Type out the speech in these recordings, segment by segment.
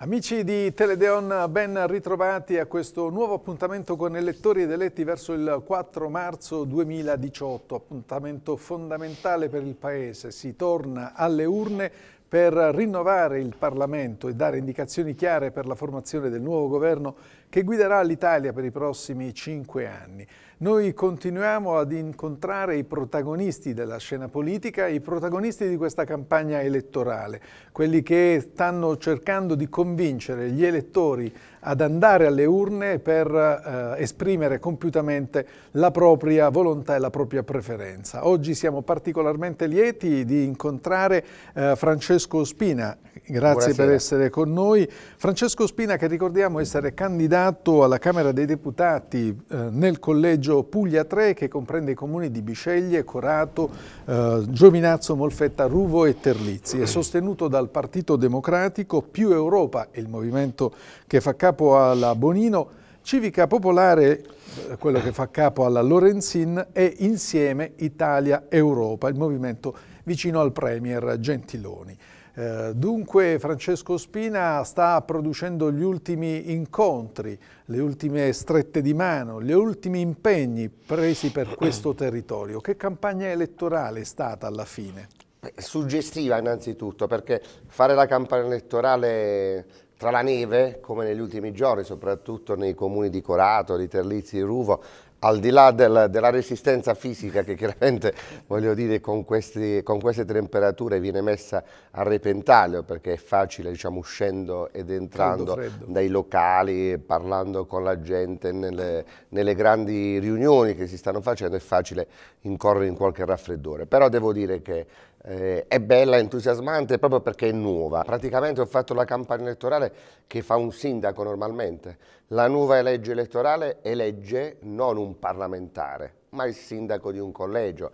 Amici di Teledeon, ben ritrovati a questo nuovo appuntamento con elettori ed eletti verso il 4 marzo 2018, appuntamento fondamentale per il Paese. Si torna alle urne per rinnovare il Parlamento e dare indicazioni chiare per la formazione del nuovo governo che guiderà l'Italia per i prossimi cinque anni. Noi continuiamo ad incontrare i protagonisti della scena politica, i protagonisti di questa campagna elettorale, quelli che stanno cercando di convincere gli elettori ad andare alle urne per eh, esprimere compiutamente la propria volontà e la propria preferenza. Oggi siamo particolarmente lieti di incontrare eh, Francesco Spina, grazie Buonasera. per essere con noi. Francesco Spina che ricordiamo essere candidato alla Camera dei Deputati eh, nel collegio veneto Puglia 3 che comprende i comuni di Bisceglie, Corato, eh, Giovinazzo, Molfetta, Ruvo e Terlizzi. È sostenuto dal Partito Democratico Più Europa, il movimento che fa capo alla Bonino, Civica Popolare, eh, quello che fa capo alla Lorenzin, e Insieme Italia-Europa, il movimento vicino al Premier Gentiloni. Eh, dunque Francesco Spina sta producendo gli ultimi incontri, le ultime strette di mano, gli ultimi impegni presi per questo territorio. Che campagna elettorale è stata alla fine? Suggestiva innanzitutto perché fare la campagna elettorale tra la neve, come negli ultimi giorni, soprattutto nei comuni di Corato, di Terlizzi, di Ruvo, al di là del, della resistenza fisica che chiaramente voglio dire con, questi, con, queste temperature viene messa a repentaglio perché è facile diciamo uscendo ed entrando dai locali parlando con la gente nelle, nelle, grandi riunioni che si stanno facendo è facile incorrere in qualche raffreddore però devo dire che eh, è bella, entusiasmante proprio perché è nuova. Praticamente ho fatto la campagna elettorale che fa un sindaco normalmente. La nuova legge elettorale elegge non un parlamentare, ma il sindaco di un collegio.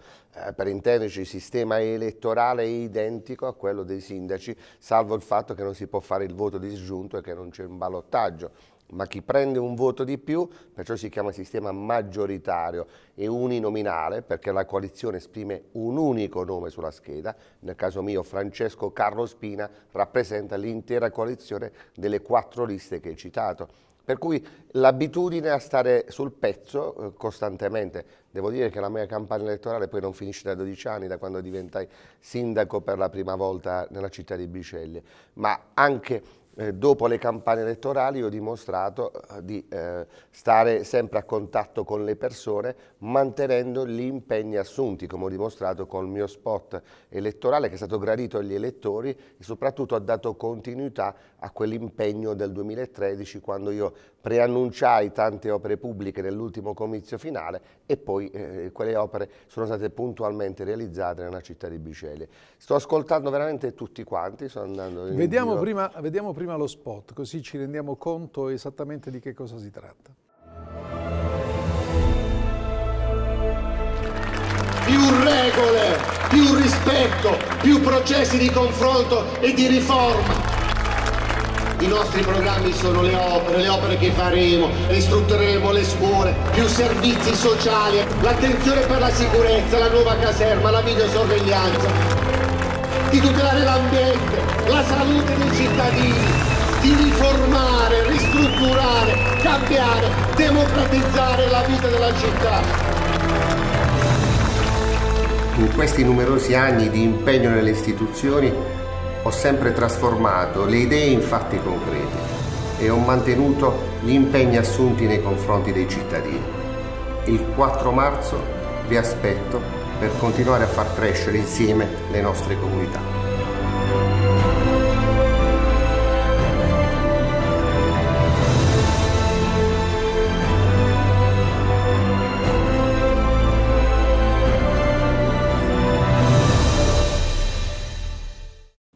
Eh, per intenderci il sistema elettorale è identico a quello dei sindaci, salvo il fatto che non si può fare il voto disgiunto e che non c'è un ballottaggio ma chi prende un voto di più, perciò si chiama sistema maggioritario e uninominale, perché la coalizione esprime un unico nome sulla scheda, nel caso mio Francesco Carlo Spina rappresenta l'intera coalizione delle quattro liste che hai citato. Per cui l'abitudine a stare sul pezzo eh, costantemente. Devo dire che la mia campagna elettorale poi non finisce da 12 anni, da quando diventai sindaco per la prima volta nella città di Biceglie, ma anche eh, dopo le campagne elettorali ho dimostrato eh, di eh, stare sempre a contatto con le persone mantenendo gli impegni assunti, come ho dimostrato con il mio spot elettorale che è stato gradito agli elettori e soprattutto ha dato continuità a quell'impegno del 2013 quando io preannunciai tante opere pubbliche nell'ultimo comizio finale e poi eh, quelle opere sono state puntualmente realizzate nella città di Bicele. Sto ascoltando veramente tutti quanti, sto andando in vediamo, prima, vediamo prima lo spot, così ci rendiamo conto esattamente di che cosa si tratta. Più regole, più rispetto, più processi di confronto e di riforma i nostri programmi sono le opere, le opere che faremo, ristruttureremo le scuole, più servizi sociali, l'attenzione per la sicurezza, la nuova caserma, la videosorveglianza, di tutelare l'ambiente, la salute dei cittadini, di riformare, ristrutturare, cambiare, democratizzare la vita della città. In questi numerosi anni di impegno nelle istituzioni ho sempre trasformato le idee in fatti concreti e ho mantenuto gli impegni assunti nei confronti dei cittadini. Il 4 marzo vi aspetto per continuare a far crescere insieme le nostre comunità.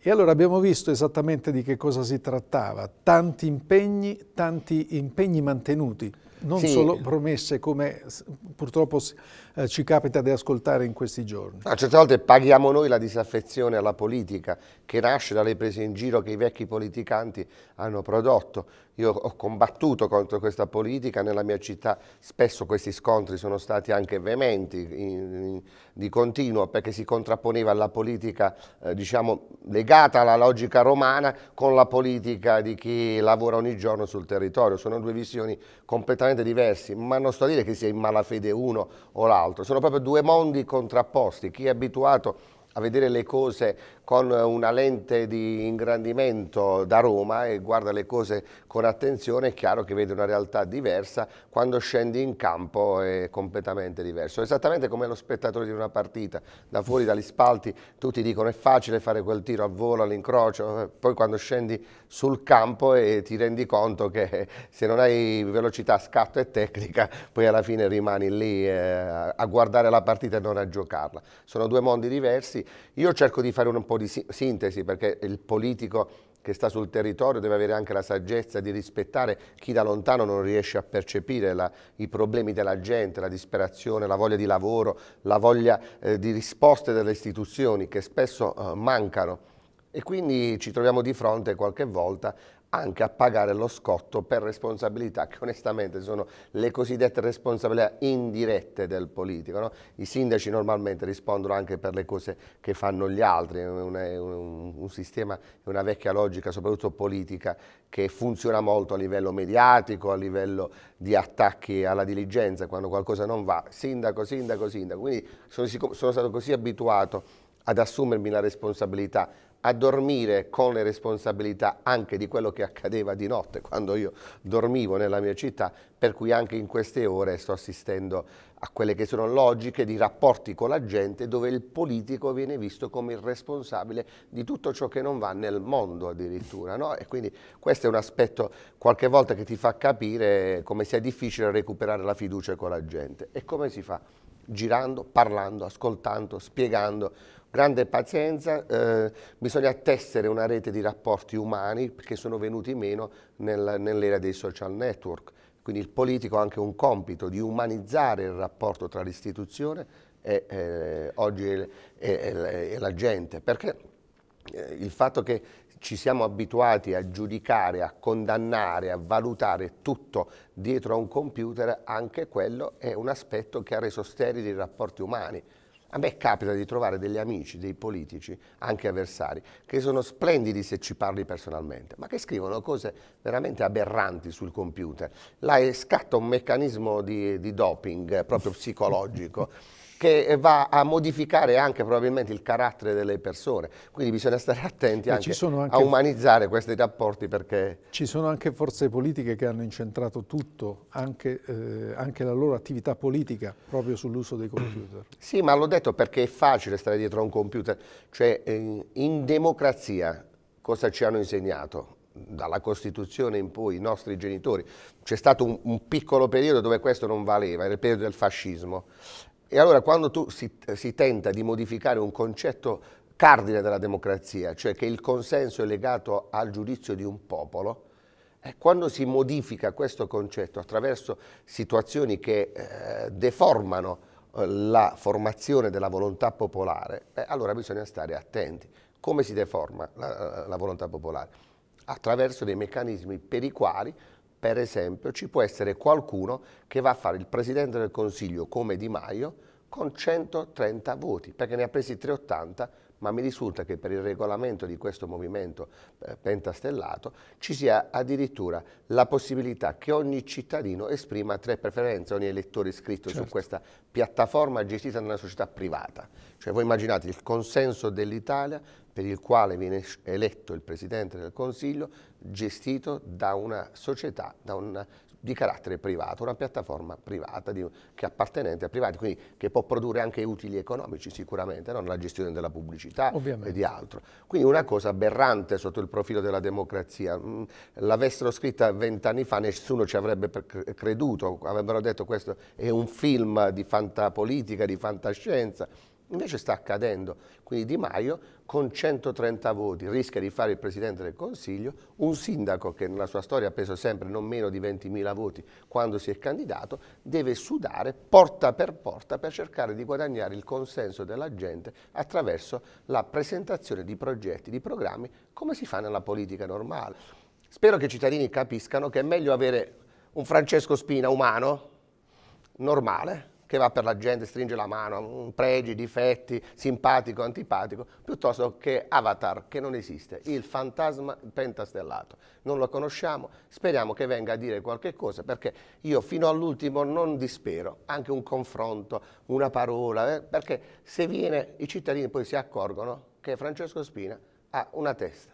E allora abbiamo visto esattamente di che cosa si trattava, tanti impegni, tanti impegni mantenuti, non sì. solo promesse come purtroppo eh, ci capita di ascoltare in questi giorni. A ah, certe volte paghiamo noi la disaffezione alla politica che nasce dalle prese in giro che i vecchi politicanti hanno prodotto. Io ho combattuto contro questa politica nella mia città, spesso questi scontri sono stati anche veementi in, in, di continuo perché si contrapponeva la politica eh, diciamo, legata alla logica romana con la politica di chi lavora ogni giorno sul territorio. Sono due visioni completamente diverse, ma non sto a dire che sia in malafede uno o l'altro l'altro, sono proprio due mondi contrapposti, chi è abituato a vedere le cose con una lente di ingrandimento da Roma e guarda le cose con attenzione, è chiaro che vede una realtà diversa, quando scendi in campo è completamente diverso. Esattamente come lo spettatore di una partita, da fuori dagli spalti tutti dicono è facile fare quel tiro a volo, all'incrocio, poi quando scendi sul campo e ti rendi conto che se non hai velocità, scatto e tecnica, poi alla fine rimani lì eh, a guardare la partita e non a giocarla. Sono due mondi diversi, io cerco di fare un po' po' di sintesi perché il politico che sta sul territorio deve avere anche la saggezza di rispettare chi da lontano non riesce a percepire la, i problemi della gente, la disperazione, la voglia di lavoro, la voglia eh, di risposte delle istituzioni che spesso eh, mancano e quindi ci troviamo di fronte qualche volta anche a pagare lo scotto per responsabilità che onestamente sono le cosiddette responsabilità indirette del politico. No? I sindaci normalmente rispondono anche per le cose che fanno gli altri, è un, un, un, sistema, una vecchia logica soprattutto politica che funziona molto a livello mediatico, a livello di attacchi alla diligenza quando qualcosa non va, sindaco, sindaco, sindaco, quindi sono, sono stato così abituato ad assumermi la responsabilità, a dormire con le responsabilità anche di quello che accadeva di notte quando io dormivo nella mia città, per cui anche in queste ore sto assistendo a quelle che sono logiche di rapporti con la gente dove il politico viene visto come il responsabile di tutto ciò che non va nel mondo addirittura. No? E quindi questo è un aspetto qualche volta che ti fa capire come sia difficile recuperare la fiducia con la gente e come si fa girando, parlando, ascoltando, spiegando. Grande pazienza, eh, bisogna tessere una rete di rapporti umani che sono venuti meno nel, nell'era dei social network. Quindi il politico ha anche un compito di umanizzare il rapporto tra l'istituzione e, eh, oggi e, e, e la gente, perché eh, il fatto che ci siamo abituati a giudicare, a condannare, a valutare tutto dietro a un computer, anche quello è un aspetto che ha reso sterili i rapporti umani. A me capita di trovare degli amici, dei politici, anche avversari, che sono splendidi se ci parli personalmente, ma che scrivono cose veramente aberranti sul computer. Là scatta un meccanismo di, di doping proprio psicologico. che va a modificare anche probabilmente il carattere delle persone. Quindi bisogna stare attenti anche, anche, a umanizzare questi rapporti perché... Ci sono anche forze politiche che hanno incentrato tutto, anche, eh, anche la loro attività politica, proprio sull'uso dei computer. Sì, ma l'ho detto perché è facile stare dietro a un computer. Cioè, eh, in democrazia cosa ci hanno insegnato? dalla Costituzione in poi, i nostri genitori. C'è stato un, un, piccolo periodo dove questo non valeva, era il periodo del fascismo. E allora quando tu si, si tenta di modificare un concetto cardine della democrazia, cioè che il consenso è legato al giudizio di un popolo, eh, quando si modifica questo concetto attraverso situazioni che eh, deformano eh, la formazione della volontà popolare, eh, allora bisogna stare attenti. Come si deforma la, la volontà popolare? Attraverso dei meccanismi per i quali per esempio, ci può essere qualcuno che va a fare il Presidente del Consiglio come Di Maio con 130 voti, perché ne ha presi 380 ma mi risulta che per il regolamento di questo movimento eh, pentastellato ci sia addirittura la possibilità che ogni cittadino esprima tre preferenze, ogni elettore iscritto certo. su questa piattaforma gestita da una società privata. Cioè voi immaginate il consenso dell'Italia per il quale viene eletto il Presidente del Consiglio gestito da una società, da una di carattere privato, una piattaforma privata di, che è appartenente a privati, quindi che può produrre anche utili economici sicuramente, non la gestione della pubblicità Ovviamente. e di altro. Quindi una cosa aberrante sotto il profilo della democrazia. Mm, l'avessero scritta vent'anni fa nessuno ci avrebbe creduto, avrebbero detto questo è un film di fantapolitica, di fantascienza Invece sta accadendo, quindi Di Maio con 130 voti rischia di fare il Presidente del Consiglio, un sindaco che nella sua storia ha preso sempre non meno di 20.000 voti quando si è candidato, deve sudare porta per porta per cercare di guadagnare il consenso della gente attraverso la presentazione di progetti, di programmi, come si fa nella politica normale. Spero che i cittadini capiscano che è meglio avere un Francesco Spina umano, normale, che va per la gente, stringe la mano, mm, pregi, difetti, simpatico, antipatico, piuttosto che Avatar, che non esiste, il fantasma pentastellato. Non lo conosciamo, speriamo che venga a dire qualche cosa, perché io fino all'ultimo non dispero, anche un confronto, una parola, eh, perché se viene i cittadini poi si accorgono che Francesco Spina ha una testa,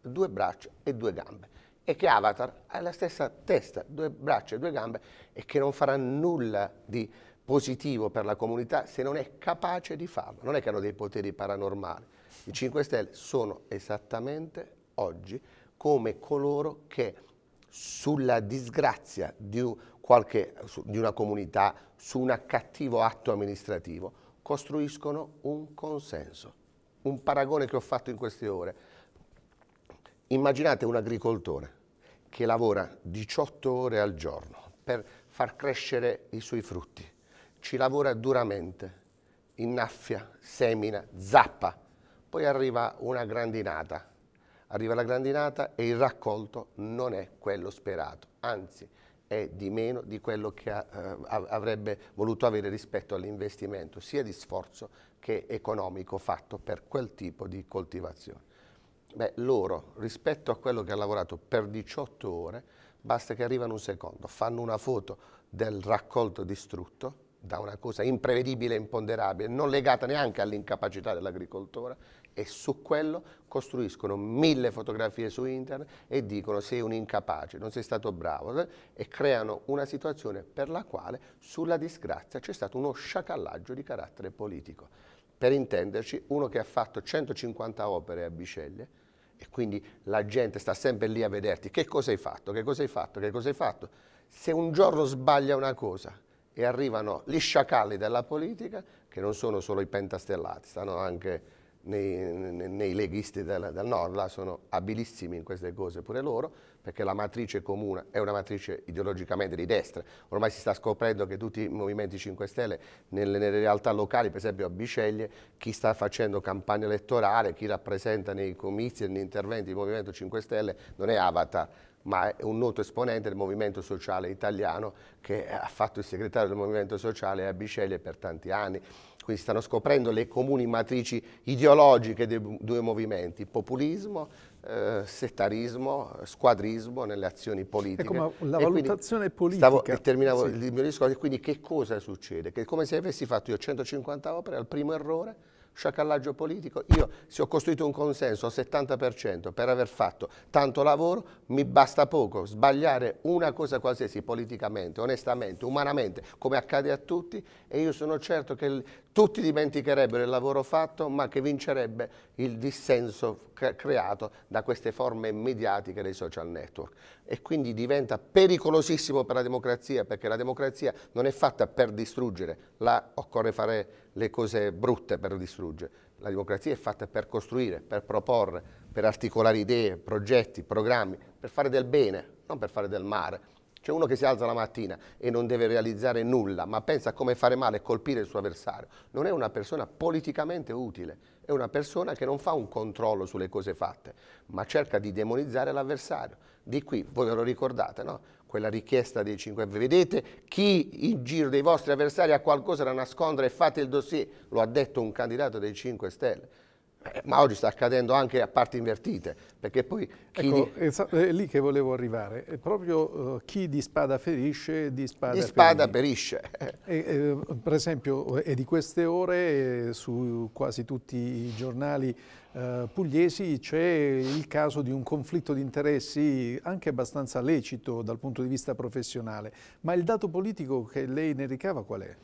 due braccia e due gambe e che Avatar ha la stessa testa, due braccia e due gambe e che non farà nulla di positivo per la comunità se non è capace di farlo. Non è che hanno dei poteri paranormali. I 5 Stelle sono esattamente oggi come coloro che sulla disgrazia di, qualche, di una comunità, su un cattivo atto amministrativo, costruiscono un consenso. Un paragone che ho fatto in queste ore. Immaginate un agricoltore che lavora 18 ore al giorno per far crescere i suoi frutti ci lavora duramente, innaffia, semina, zappa, poi arriva una grandinata. Arriva la grandinata e il raccolto non è quello sperato, anzi è di meno di quello che eh, avrebbe voluto avere rispetto all'investimento sia di sforzo che economico fatto per quel tipo di coltivazione. Beh, loro rispetto a quello che ha lavorato per 18 ore, basta che arrivano un secondo, fanno una foto del raccolto distrutto, da una cosa imprevedibile e imponderabile, non legata neanche all'incapacità dell'agricoltore, e su quello costruiscono mille fotografie su internet e dicono sei un incapace, non sei stato bravo, e creano una situazione per la quale sulla disgrazia c'è stato uno sciacallaggio di carattere politico. Per intenderci, uno che ha fatto 150 opere a Biceglie, e quindi la gente sta sempre lì a vederti che cosa hai fatto, che cosa hai fatto, che cosa hai fatto. Se un giorno sbaglia una cosa, e arrivano gli sciacalli della politica, che non sono solo i pentastellati, stanno anche nei, nei, nei leghisti del, del, nord, là sono abilissimi in queste cose pure loro, perché la matrice comune è una matrice ideologicamente di destra. Ormai si sta scoprendo che tutti i movimenti 5 Stelle, nelle, nelle realtà locali, per esempio a Biceglie, chi sta facendo campagna elettorale, chi rappresenta nei comizi e negli interventi il Movimento 5 Stelle, non è Avatar, ma è un noto esponente del movimento sociale italiano che ha fatto il segretario del movimento sociale a Biceglie per tanti anni. Quindi stanno scoprendo le comuni matrici ideologiche dei due movimenti, populismo, eh, settarismo, squadrismo nelle azioni politiche. Ecco, ma la valutazione politica... Stavo, e terminavo sì. il mio discorso, quindi che cosa succede? Che è come se avessi fatto io 150 opere al primo errore, sciacallaggio politico. Io se ho costruito un consenso al 70% per aver fatto tanto lavoro, mi basta poco sbagliare una cosa qualsiasi politicamente, onestamente, umanamente, come accade a tutti e io sono certo che tutti dimenticherebbero il lavoro fatto, ma che vincerebbe il dissenso creato da queste forme mediatiche dei social network. E quindi diventa pericolosissimo per la democrazia, perché la democrazia non è fatta per distruggere, là occorre fare le cose brutte per distruggere. La democrazia è fatta per costruire, per proporre, per articolare idee, progetti, programmi, per fare del bene, non per fare del male. C'è uno che si alza la mattina e non deve realizzare nulla, ma pensa a come fare male e colpire il suo avversario. Non è una persona politicamente utile, è una persona che non fa un controllo sulle cose fatte, ma cerca di demonizzare l'avversario. Di qui, voi ve lo ricordate, no? quella richiesta dei 5 Vedete chi in giro dei vostri avversari ha qualcosa da nascondere, e fate il dossier, lo ha detto un candidato dei 5 Stelle. Eh, ma oggi sta accadendo anche a parti invertite, perché poi ecco, di... è, lì che volevo arrivare, è proprio uh, chi di spada ferisce, di spada, di spada perisce. E, eh, per esempio, è di queste ore eh, su quasi tutti i giornali pugliesi c'è il caso di un conflitto di interessi anche abbastanza lecito dal punto di vista professionale, ma il dato politico che lei ne ricava qual è?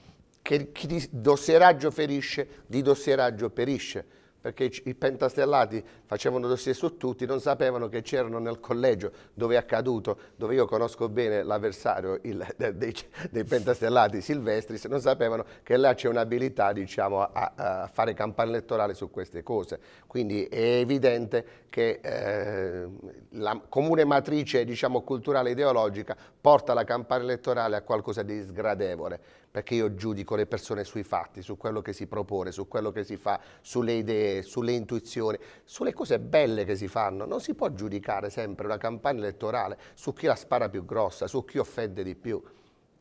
Che chi di dossieraggio ferisce, di dossieraggio perisce perché i pentastellati facevano dossier su tutti, non sapevano che c'erano nel collegio dove è accaduto, dove io conosco bene l'avversario dei, dei, pentastellati Silvestris, non sapevano che là c'è un'abilità diciamo, a, a, fare campagna elettorale su queste cose. Quindi è evidente che eh, la comune matrice diciamo, culturale e ideologica porta la campagna elettorale a qualcosa di sgradevole perché io giudico le persone sui fatti, su quello che si propone, su quello che si fa, sulle idee, sulle intuizioni, sulle cose belle che si fanno, non si può giudicare sempre una campagna elettorale su chi la spara più grossa, su chi offende di più.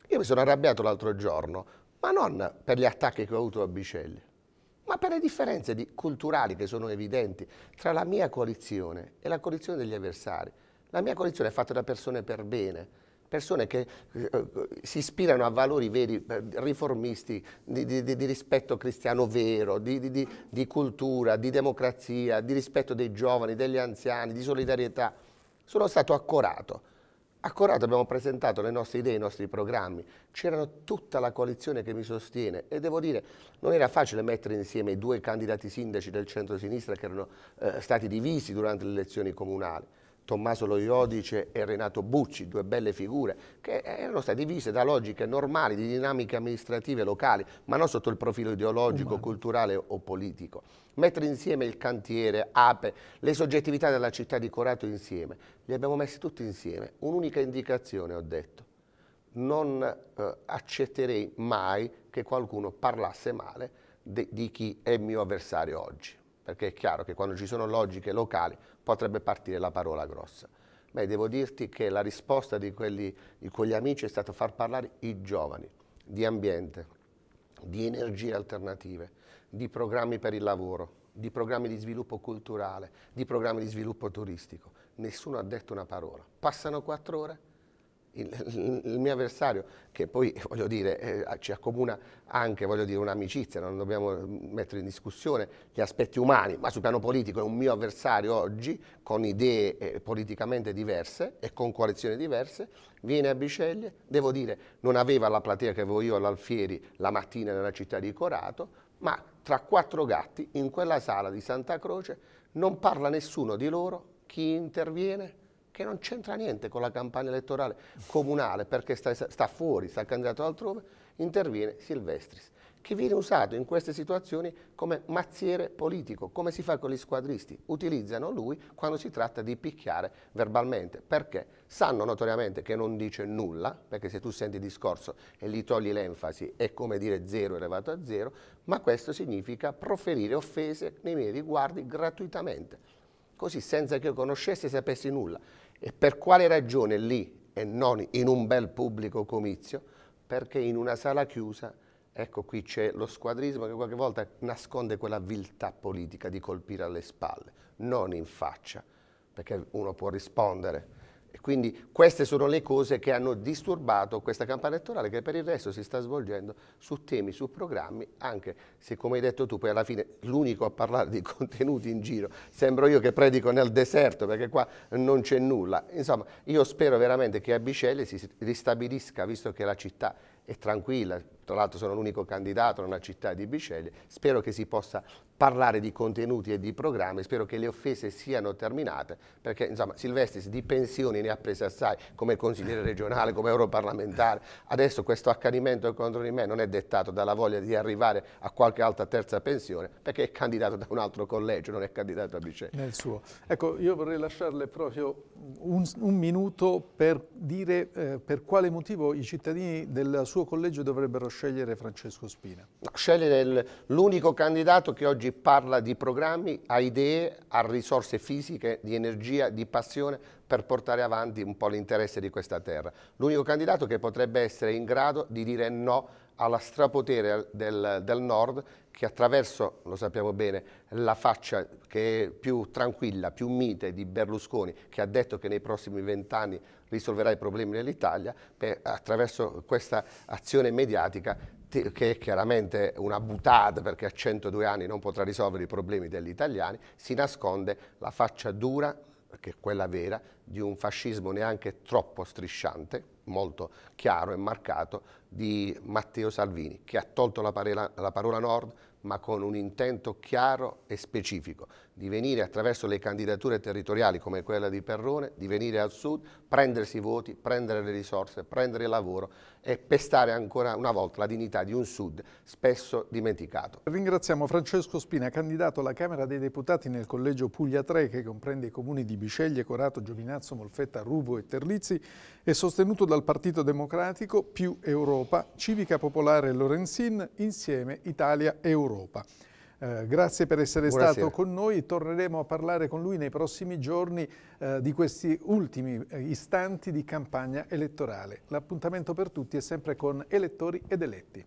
Io mi sono arrabbiato l'altro giorno, ma non per gli attacchi che ho avuto a Bicelli, ma per le differenze di, culturali che sono evidenti tra la mia coalizione e la coalizione degli avversari. La mia coalizione è fatta da persone per bene, persone che eh, eh, si ispirano a valori veri, eh, riformisti, di, di, di rispetto cristiano vero, di, di cultura, di democrazia, di rispetto dei giovani, degli anziani, di solidarietà. Sono stato accorato. Accorato abbiamo presentato le nostre idee, i nostri programmi, c'era tutta la coalizione che mi sostiene e devo dire non era facile mettere insieme i due candidati sindaci del centro-sinistra che erano eh, stati divisi durante le elezioni comunali. Tommaso Loiodice e Renato Bucci, due belle figure che erano state divise da logiche normali di dinamiche amministrative locali, ma non sotto il profilo ideologico, Umano. culturale o politico. Mettere insieme il cantiere, APE, le soggettività della città di Corato insieme, li abbiamo messi tutti insieme. Un'unica indicazione, ho detto. Non eh, accetterei mai che qualcuno parlasse male di chi è mio avversario oggi, perché è chiaro che quando ci sono logiche locali potrebbe partire la parola grossa. Beh, devo dirti che la risposta di, quelli, di quegli amici è stata far parlare i giovani di ambiente, di energie alternative, di programmi per il lavoro, di programmi di sviluppo culturale, di programmi di sviluppo turistico. Nessuno ha detto una parola. Passano quattro ore, il, il, mio avversario, che poi voglio dire, eh, ci accomuna anche un'amicizia, non dobbiamo mettere in discussione gli aspetti umani, ma sul piano politico è un mio avversario oggi, con idee eh, politicamente diverse e con coalizioni diverse, viene a Biceglie, devo dire, non aveva la platea che avevo io all'Alfieri la mattina nella città di Corato, ma tra quattro gatti, in quella sala di Santa Croce, non parla nessuno di loro, chi interviene? che non c'entra niente con la campagna elettorale comunale perché sta, sta fuori, sta candidato altrove, interviene Silvestris che viene usato in queste situazioni come mazziere politico, come si fa con gli squadristi. Utilizzano lui quando si tratta di picchiare verbalmente, perché sanno notoriamente che non dice nulla, perché se tu senti il discorso e gli togli l'enfasi è come dire zero elevato a zero, ma questo significa proferire offese nei miei riguardi gratuitamente così senza che io conoscessi e sapessi nulla. E per quale ragione lì e non in un bel pubblico comizio? Perché in una sala chiusa, ecco qui c'è lo squadrismo che qualche volta nasconde quella viltà politica di colpire alle spalle, non in faccia, perché uno può rispondere quindi queste sono le cose che hanno disturbato questa campagna elettorale che per il resto si sta svolgendo su temi, su programmi, anche se come hai detto tu poi alla fine l'unico a parlare di contenuti in giro, sembro io che predico nel deserto perché qua non c'è nulla. Insomma, io spero veramente che a Bicelle si ristabilisca, visto che la città è tranquilla, tra l'altro sono l'unico candidato nella città di Biceglie, spero che si possa parlare di contenuti e di programmi, spero che le offese siano terminate, perché insomma Silvestris di pensioni ne ha prese assai come consigliere regionale, come europarlamentare, adesso questo accanimento contro di me non è dettato dalla voglia di arrivare a qualche altra terza pensione, perché è candidato da un altro collegio, non è candidato a Biceglie. Nel suo. Ecco, io vorrei lasciarle proprio un, un minuto per dire eh, per quale motivo i cittadini del suo collegio dovrebbero scegliere scegliere Francesco Spina? No, scegliere l'unico candidato che oggi parla di programmi, ha idee, ha risorse fisiche, di energia, di passione per portare avanti un po' l'interesse di questa terra. L'unico candidato che potrebbe essere in grado di dire no alla strapotere del, del, nord che attraverso, lo sappiamo bene, la faccia che è più tranquilla, più mite di Berlusconi, che ha detto che nei prossimi vent'anni risolverà i problemi dell'Italia, attraverso questa azione mediatica che è chiaramente una butata perché a 102 anni non potrà risolvere i problemi degli italiani, si nasconde la faccia dura, che è quella vera, di un fascismo neanche troppo strisciante, molto chiaro e marcato, di Matteo Salvini, che ha tolto la parola, la parola Nord, ma con un intento chiaro e specifico di venire attraverso le candidature territoriali come quella di Perrone, di venire al sud, prendersi i voti, prendere le risorse, prendere il lavoro e pestare ancora una volta la dignità di un Sud spesso dimenticato. Ringraziamo Francesco Spina, candidato alla Camera dei Deputati nel collegio Puglia 3 che comprende i comuni di Bisceglie, Corato, Giovinazzo, Molfetta, Ruvo e Terlizzi e sostenuto dal Partito Democratico più Europa, Civica Popolare Lorenzin, Insieme Italia Europa. Eh, grazie per essere Buonasera. stato con noi, torneremo a parlare con lui nei prossimi giorni eh, di questi ultimi eh, istanti di campagna elettorale. L'appuntamento per tutti è sempre con elettori ed eletti.